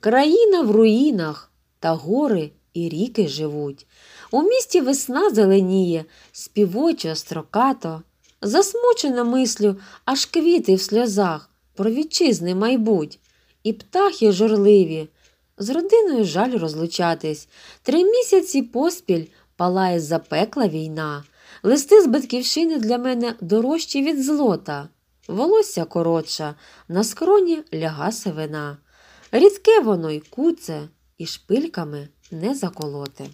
Країна в руїнах, та гори і ріки живуть. У місті весна зеленіє, співоче, строкато. Засмучена мислю, аж квіти в сльозах, про вітчизни майбуть, і птахи журливі. З родиною жаль розлучатись. Три місяці поспіль палає запекла війна. Листи з батьківщини для мене дорожчі від злота. Волосся коротша, на скроні ляга сивина. Рідке воно й куце, і шпильками не заколоти.